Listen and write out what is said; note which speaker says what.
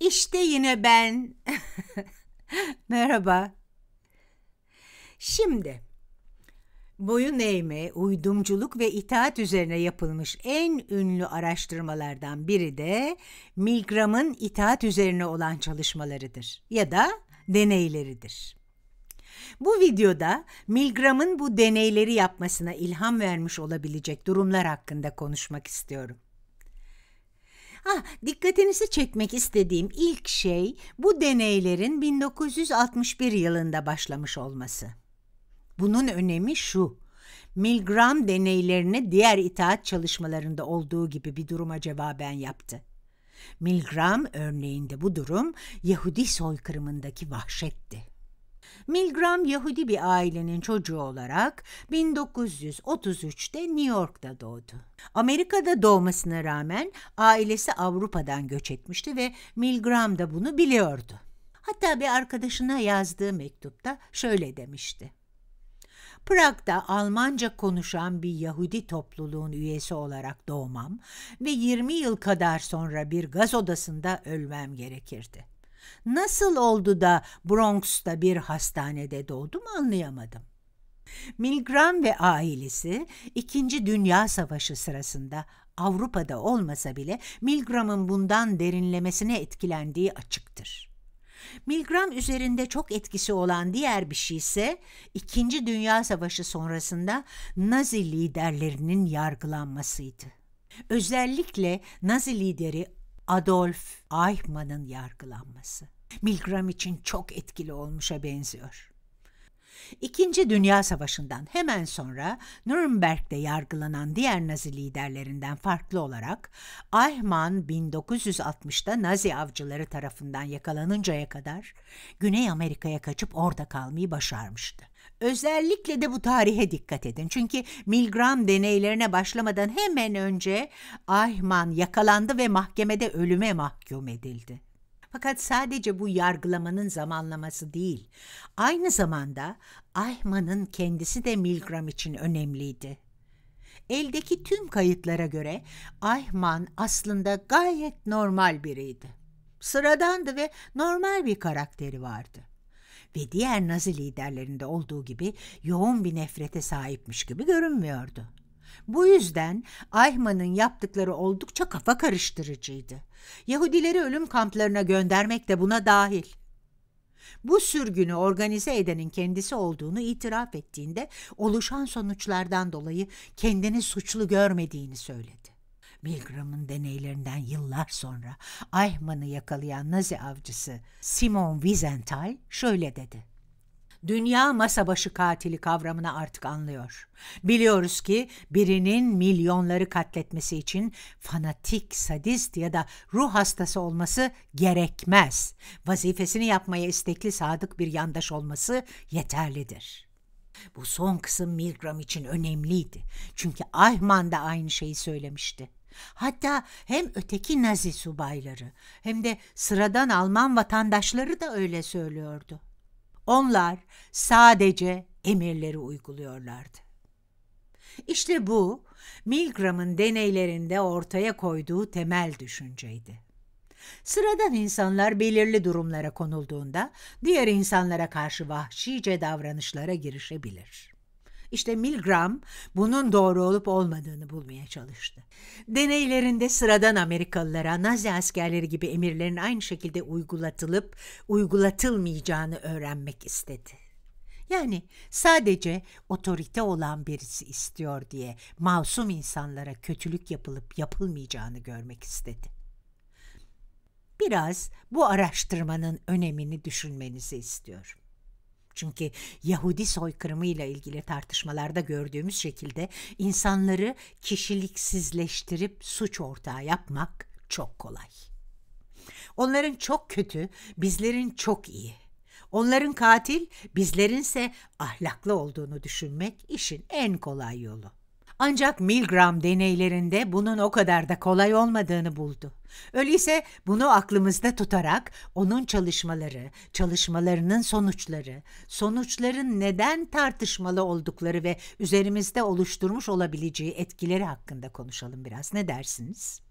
Speaker 1: İşte yine ben. Merhaba. Şimdi boyun eğme, uydumculuk ve itaat üzerine yapılmış en ünlü araştırmalardan biri de Milgram'ın itaat üzerine olan çalışmalarıdır ya da deneyleridir. Bu videoda Milgram'ın bu deneyleri yapmasına ilham vermiş olabilecek durumlar hakkında konuşmak istiyorum. Ha, ah, dikkatinizi çekmek istediğim ilk şey bu deneylerin 1961 yılında başlamış olması. Bunun önemi şu. Milgram deneylerini diğer itaat çalışmalarında olduğu gibi bir duruma cevaben yaptı. Milgram örneğinde bu durum Yahudi soykırımındaki vahşetti. Milgram Yahudi bir ailenin çocuğu olarak 1933'te New York'ta doğdu. Amerika'da doğmasına rağmen ailesi Avrupa'dan göç etmişti ve Milgram da bunu biliyordu. Hatta bir arkadaşına yazdığı mektupta şöyle demişti. Prag'da Almanca konuşan bir Yahudi topluluğun üyesi olarak doğmam ve 20 yıl kadar sonra bir gaz odasında ölmem gerekirdi. Nasıl oldu da Bronx'ta bir hastanede doğdum anlayamadım. Milgram ve ailesi İkinci Dünya Savaşı sırasında Avrupa'da olmasa bile Milgram'ın bundan derinlemesine etkilendiği açıktır. Milgram üzerinde çok etkisi olan diğer bir şey ise İkinci Dünya Savaşı sonrasında Nazi liderlerinin yargılanmasıydı. Özellikle Nazi lideri Adolf Eichmann'ın yargılanması Milgram için çok etkili olmuşa benziyor. İkinci Dünya Savaşı'ndan hemen sonra Nürnberg'de yargılanan diğer Nazi liderlerinden farklı olarak Eichmann 1960'da Nazi avcıları tarafından yakalanıncaya kadar Güney Amerika'ya kaçıp orada kalmayı başarmıştı. Özellikle de bu tarihe dikkat edin. Çünkü Milgram deneylerine başlamadan hemen önce Eichmann yakalandı ve mahkemede ölüme mahkum edildi. Fakat sadece bu yargılamanın zamanlaması değil, aynı zamanda Ayman'ın kendisi de Milgram için önemliydi. Eldeki tüm kayıtlara göre Ayman aslında gayet normal biriydi. Sıradandı ve normal bir karakteri vardı. Ve diğer Nazi liderlerinde olduğu gibi yoğun bir nefrete sahipmiş gibi görünmüyordu. Bu yüzden Eichmann'ın yaptıkları oldukça kafa karıştırıcıydı. Yahudileri ölüm kamplarına göndermek de buna dahil. Bu sürgünü organize edenin kendisi olduğunu itiraf ettiğinde oluşan sonuçlardan dolayı kendini suçlu görmediğini söyledi. Milgram'ın deneylerinden yıllar sonra Eichmann'ı yakalayan Nazi avcısı Simon Wiesenthal şöyle dedi dünya masa başı katili kavramını artık anlıyor. Biliyoruz ki birinin milyonları katletmesi için fanatik, sadist ya da ruh hastası olması gerekmez. Vazifesini yapmaya istekli sadık bir yandaş olması yeterlidir. Bu son kısım Milgram için önemliydi. Çünkü Ayman da aynı şeyi söylemişti. Hatta hem öteki Nazi subayları hem de sıradan Alman vatandaşları da öyle söylüyordu. Onlar sadece emirleri uyguluyorlardı. İşte bu Milgram'ın deneylerinde ortaya koyduğu temel düşünceydi. Sıradan insanlar belirli durumlara konulduğunda diğer insanlara karşı vahşice davranışlara girişebilir. İşte Milgram bunun doğru olup olmadığını bulmaya çalıştı. Deneylerinde sıradan Amerikalılara Nazi askerleri gibi emirlerin aynı şekilde uygulatılıp uygulatılmayacağını öğrenmek istedi. Yani sadece otorite olan birisi istiyor diye masum insanlara kötülük yapılıp yapılmayacağını görmek istedi. Biraz bu araştırmanın önemini düşünmenizi istiyorum. Çünkü Yahudi soykırımıyla ilgili tartışmalarda gördüğümüz şekilde insanları kişiliksizleştirip suç ortağı yapmak çok kolay. Onların çok kötü, bizlerin çok iyi. Onların katil, bizlerinse ahlaklı olduğunu düşünmek işin en kolay yolu. Ancak Milgram deneylerinde bunun o kadar da kolay olmadığını buldu. Öyleyse bunu aklımızda tutarak onun çalışmaları, çalışmalarının sonuçları, sonuçların neden tartışmalı oldukları ve üzerimizde oluşturmuş olabileceği etkileri hakkında konuşalım biraz. Ne dersiniz?